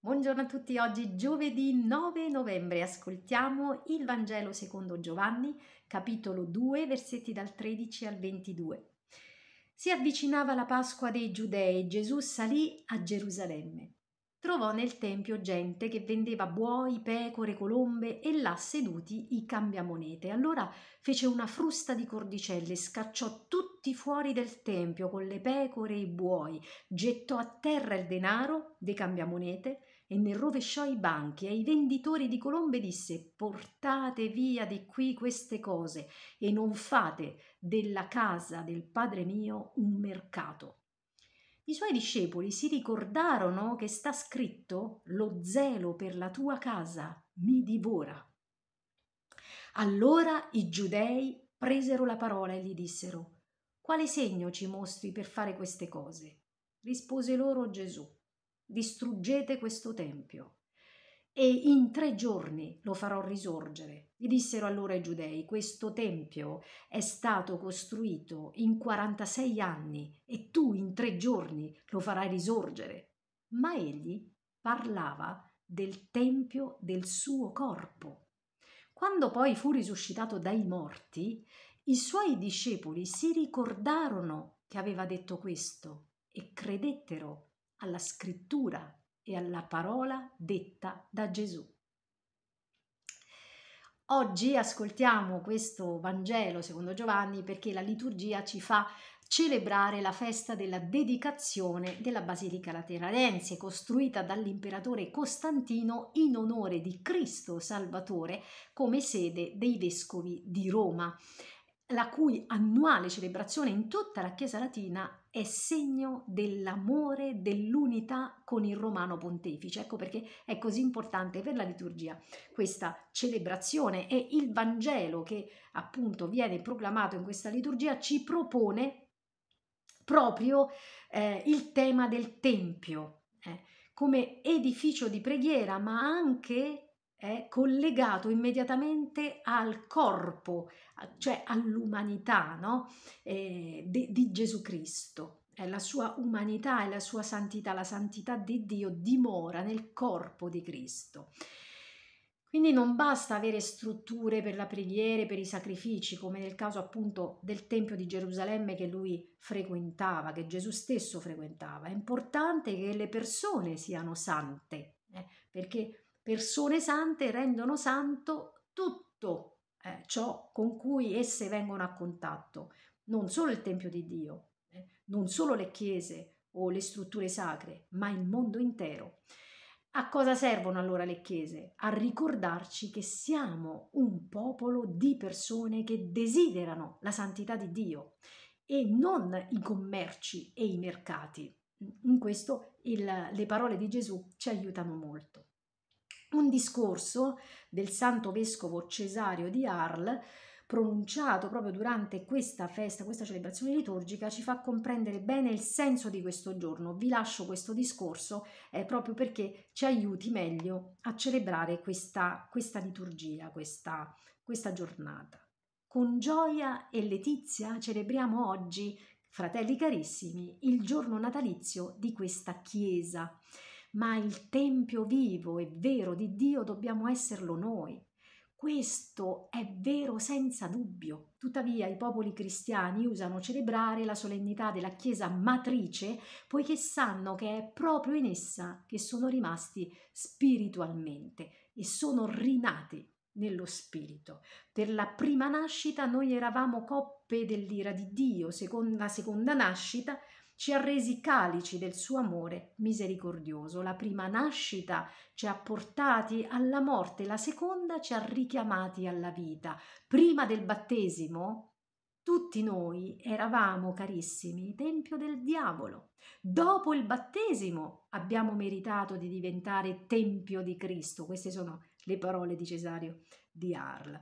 Buongiorno a tutti, oggi giovedì 9 novembre ascoltiamo il Vangelo secondo Giovanni, capitolo 2, versetti dal 13 al 22. Si avvicinava la Pasqua dei Giudei e Gesù salì a Gerusalemme trovò nel tempio gente che vendeva buoi, pecore, colombe e là seduti i cambiamonete. Allora fece una frusta di cordicelle, scacciò tutti fuori del tempio con le pecore e i buoi, gettò a terra il denaro dei cambiamonete e ne rovesciò i banchi e ai venditori di colombe disse portate via di qui queste cose e non fate della casa del padre mio un mercato. I suoi discepoli si ricordarono che sta scritto lo zelo per la tua casa mi divora. Allora i giudei presero la parola e gli dissero quale segno ci mostri per fare queste cose? Rispose loro Gesù distruggete questo tempio e in tre giorni lo farò risorgere. Gli dissero allora i giudei, questo tempio è stato costruito in 46 anni e tu in tre giorni lo farai risorgere. Ma egli parlava del tempio del suo corpo. Quando poi fu risuscitato dai morti, i suoi discepoli si ricordarono che aveva detto questo e credettero alla scrittura e alla parola detta da Gesù. Oggi ascoltiamo questo Vangelo secondo Giovanni perché la liturgia ci fa celebrare la festa della dedicazione della Basilica Laterarense, costruita dall'imperatore Costantino in onore di Cristo Salvatore come sede dei vescovi di Roma la cui annuale celebrazione in tutta la Chiesa Latina è segno dell'amore, dell'unità con il Romano Pontefice. Ecco perché è così importante per la liturgia questa celebrazione e il Vangelo che appunto viene proclamato in questa liturgia ci propone proprio eh, il tema del Tempio eh, come edificio di preghiera ma anche è collegato immediatamente al corpo, cioè all'umanità no? eh, di, di Gesù Cristo. È la sua umanità e la sua santità, la santità di Dio dimora nel corpo di Cristo. Quindi non basta avere strutture per la preghiera, per i sacrifici, come nel caso appunto del Tempio di Gerusalemme che lui frequentava, che Gesù stesso frequentava. È importante che le persone siano sante, eh, perché persone sante rendono santo tutto eh, ciò con cui esse vengono a contatto, non solo il Tempio di Dio, eh, non solo le chiese o le strutture sacre, ma il mondo intero. A cosa servono allora le chiese? A ricordarci che siamo un popolo di persone che desiderano la santità di Dio e non i commerci e i mercati. In questo il, le parole di Gesù ci aiutano molto un discorso del santo vescovo Cesario di Arles pronunciato proprio durante questa festa, questa celebrazione liturgica, ci fa comprendere bene il senso di questo giorno. Vi lascio questo discorso eh, proprio perché ci aiuti meglio a celebrare questa, questa liturgia, questa, questa giornata. Con gioia e letizia celebriamo oggi, fratelli carissimi, il giorno natalizio di questa Chiesa ma il Tempio vivo e vero di Dio dobbiamo esserlo noi. Questo è vero senza dubbio. Tuttavia i popoli cristiani usano celebrare la solennità della Chiesa matrice poiché sanno che è proprio in essa che sono rimasti spiritualmente e sono rinati nello spirito. Per la prima nascita noi eravamo coppe dell'ira di Dio, la seconda nascita ci ha resi calici del suo amore misericordioso. La prima nascita ci ha portati alla morte, la seconda ci ha richiamati alla vita. Prima del battesimo, tutti noi eravamo, carissimi, tempio del diavolo. Dopo il battesimo abbiamo meritato di diventare tempio di Cristo. Queste sono le parole di Cesario di Arl.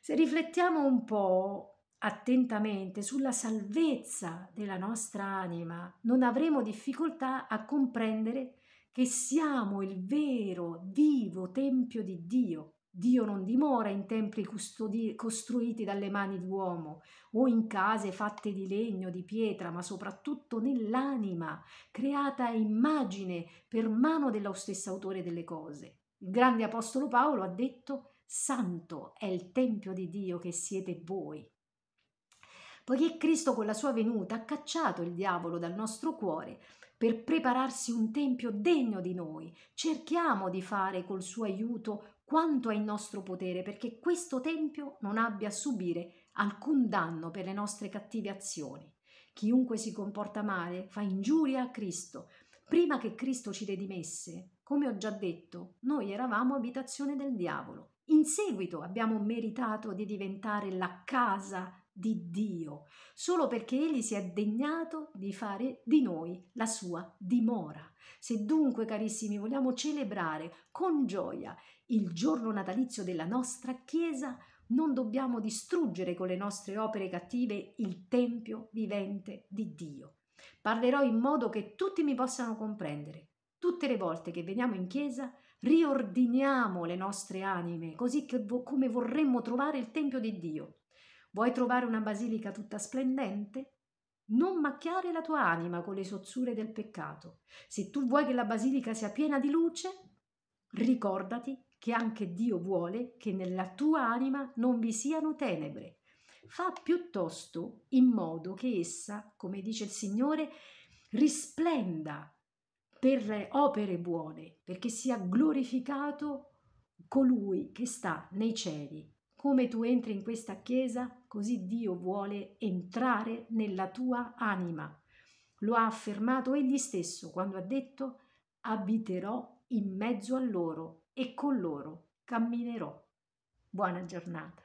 Se riflettiamo un po', attentamente sulla salvezza della nostra anima, non avremo difficoltà a comprendere che siamo il vero, vivo tempio di Dio. Dio non dimora in templi custodi- costruiti dalle mani d'uomo o in case fatte di legno, di pietra, ma soprattutto nell'anima, creata a immagine per mano dello stesso autore delle cose. Il grande apostolo Paolo ha detto Santo è il tempio di Dio che siete voi poiché Cristo con la sua venuta ha cacciato il diavolo dal nostro cuore per prepararsi un tempio degno di noi. Cerchiamo di fare col suo aiuto quanto è in nostro potere perché questo tempio non abbia a subire alcun danno per le nostre cattive azioni. Chiunque si comporta male fa ingiuria a Cristo. Prima che Cristo ci redimesse, come ho già detto, noi eravamo abitazione del diavolo. In seguito abbiamo meritato di diventare la casa di Dio, solo perché egli si è degnato di fare di noi la sua dimora. Se dunque, carissimi, vogliamo celebrare con gioia il giorno natalizio della nostra Chiesa, non dobbiamo distruggere con le nostre opere cattive il tempio vivente di Dio. Parlerò in modo che tutti mi possano comprendere. Tutte le volte che veniamo in Chiesa, riordiniamo le nostre anime, così che, come vorremmo trovare il tempio di Dio Vuoi trovare una basilica tutta splendente? Non macchiare la tua anima con le sozzure del peccato. Se tu vuoi che la basilica sia piena di luce, ricordati che anche Dio vuole che nella tua anima non vi siano tenebre. Fa piuttosto in modo che essa, come dice il Signore, risplenda per opere buone, perché sia glorificato colui che sta nei cieli come tu entri in questa chiesa, così Dio vuole entrare nella tua anima. Lo ha affermato egli stesso quando ha detto abiterò in mezzo a loro e con loro camminerò. Buona giornata.